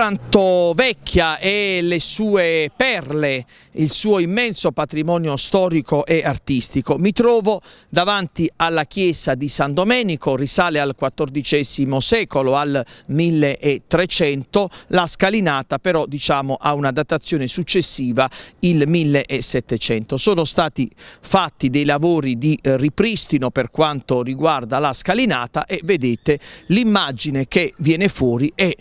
Taranto vecchia e le sue perle, il suo immenso patrimonio storico e artistico. Mi trovo davanti alla chiesa di San Domenico, risale al XIV secolo, al 1300, la scalinata però diciamo ha una datazione successiva, il 1700. Sono stati fatti dei lavori di ripristino per quanto riguarda la scalinata e vedete l'immagine che viene fuori è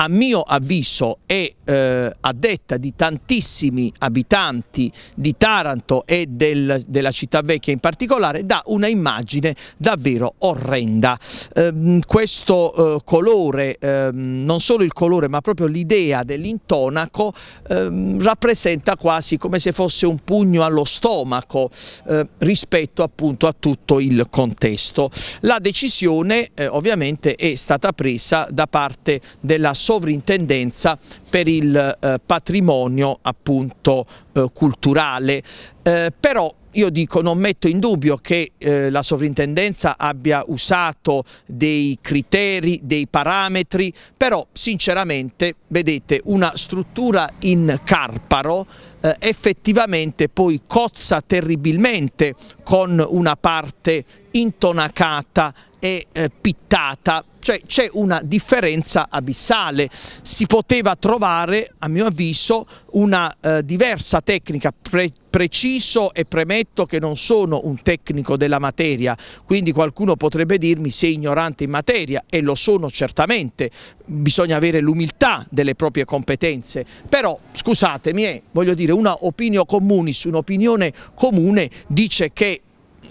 a mio avviso e eh, a detta di tantissimi abitanti di Taranto e del, della città vecchia in particolare dà una immagine davvero orrenda. Eh, questo eh, colore, ehm, non solo il colore ma proprio l'idea dell'intonaco ehm, rappresenta quasi come se fosse un pugno allo stomaco eh, rispetto appunto a tutto il contesto. La decisione eh, ovviamente è stata presa da parte della società sovrintendenza per il eh, patrimonio appunto eh, culturale. Eh, però io dico, non metto in dubbio che eh, la sovrintendenza abbia usato dei criteri, dei parametri, però sinceramente, vedete, una struttura in Carparo eh, effettivamente poi cozza terribilmente con una parte intonacata e eh, pittata, cioè c'è una differenza abissale. Si poteva trovare, a mio avviso, una eh, diversa tecnica pre preciso e premetto che non sono un tecnico della materia, quindi qualcuno potrebbe dirmi sei ignorante in materia e lo sono certamente, bisogna avere l'umiltà delle proprie competenze, però scusatemi, è, eh, voglio dire, una opinio su un'opinione comune dice che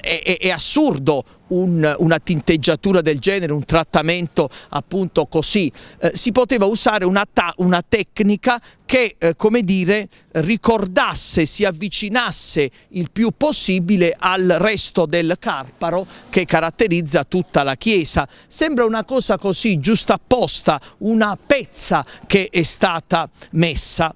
è, è, è, assurdo un, una tinteggiatura del genere, un trattamento appunto così. Eh, si poteva usare una, ta, una tecnica che, eh, come dire, ricordasse, si avvicinasse il più possibile al resto del carparo che caratterizza tutta la chiesa. Sembra una cosa così giustapposta, una pezza che è stata messa.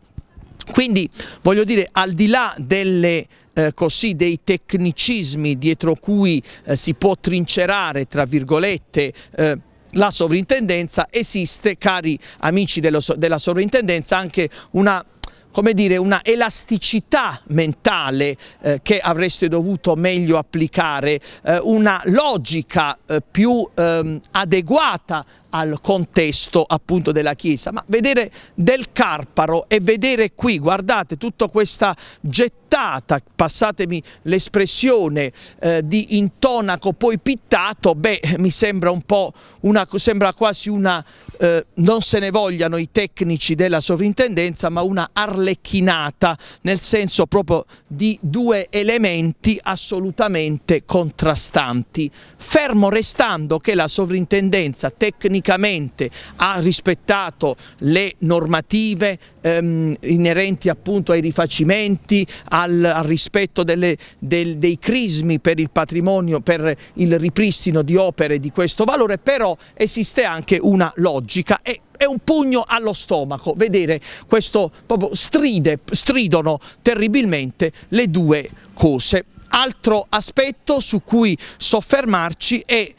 Quindi voglio dire, al di là delle eh, così dei tecnicismi dietro cui eh, si può trincerare tra virgolette eh, la sovrintendenza esiste cari amici dello, della sovrintendenza anche una come dire, una elasticità mentale eh, che avreste dovuto meglio applicare, eh, una logica eh, più ehm, adeguata al contesto appunto della Chiesa, ma vedere del Carparo e vedere qui, guardate, tutta questa gettata, passatemi l'espressione, eh, di intonaco poi pittato, beh, mi sembra un po', una, sembra quasi una, eh, non se ne vogliano i tecnici della sovrintendenza, ma una arletta arlecchinata, nel senso proprio di due elementi assolutamente contrastanti, fermo restando che la sovrintendenza tecnicamente ha rispettato le normative ehm, inerenti appunto ai rifacimenti, al, al rispetto delle, del, dei crismi per il patrimonio, per il ripristino di opere di questo valore, però esiste anche una logica e è un pugno allo stomaco vedere questo proprio stride, stridono terribilmente le due cose. Altro aspetto su cui soffermarci è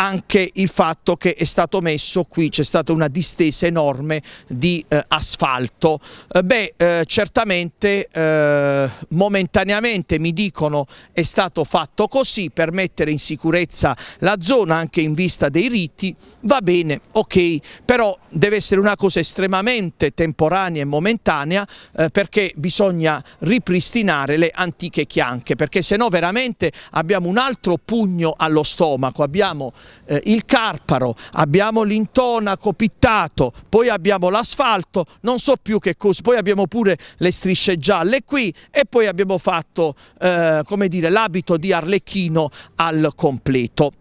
anche il fatto che è stato messo qui, c'è stata una distesa enorme di eh, asfalto. Eh, beh, eh, certamente eh, momentaneamente mi dicono è stato fatto così per mettere in sicurezza la zona anche in vista dei riti, va bene, ok, però deve essere una cosa estremamente temporanea e momentanea eh, perché bisogna ripristinare le antiche chianche, perché se no veramente abbiamo un altro pugno allo stomaco, abbiamo eh, il Carparo, abbiamo l'intonaco pittato, poi abbiamo l'asfalto, non so più che cosa, poi abbiamo pure le strisce gialle qui e poi abbiamo fatto eh, l'abito di Arlecchino al completo.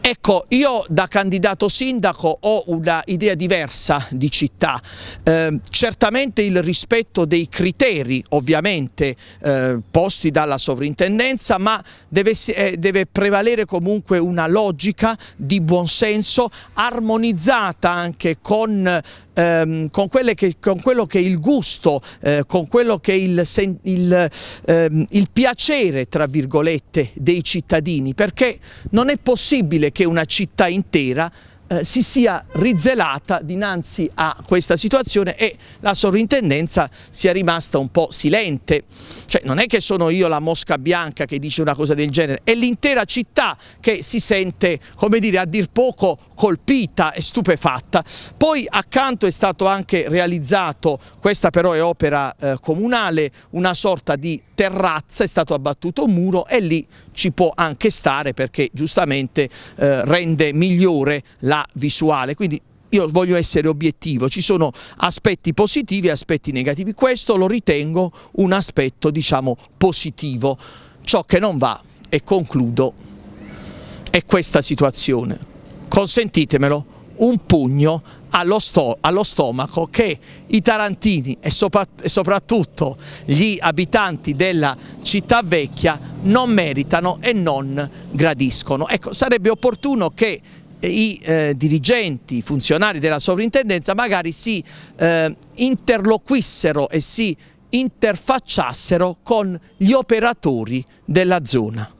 Ecco, io da candidato sindaco ho una idea diversa di città, eh, certamente il rispetto dei criteri ovviamente eh, posti dalla sovrintendenza, ma deve, eh, deve prevalere comunque una logica di buonsenso armonizzata anche con ehm, con, che, con, quello che è il gusto, eh, con quello che è il, il, ehm, il piacere, tra virgolette, dei cittadini, perché non è possibile che una città intera eh, si sia rizzelata dinanzi a questa situazione e la sovrintendenza sia rimasta un po' silente. Cioè non è che sono io la mosca bianca che dice una cosa del genere, è l'intera città che si sente, come dire, a dir poco colpita e stupefatta. Poi accanto è stato anche realizzato, questa però è opera eh, comunale, una sorta di terrazza, è stato abbattuto un muro e lì ci può anche stare perché giustamente eh, rende migliore la identità visuale, quindi io voglio essere obiettivo, ci sono aspetti positivi e aspetti negativi, questo lo ritengo un aspetto diciamo positivo, ciò che non va e concludo è questa situazione, consentitemelo, un pugno allo, sto, allo, stomaco che i tarantini e, sopra, e soprattutto gli abitanti della città vecchia non meritano e non gradiscono. Ecco, sarebbe opportuno che i eh, dirigenti, i funzionari della sovrintendenza magari si eh, interloquissero e si interfacciassero con gli operatori della zona.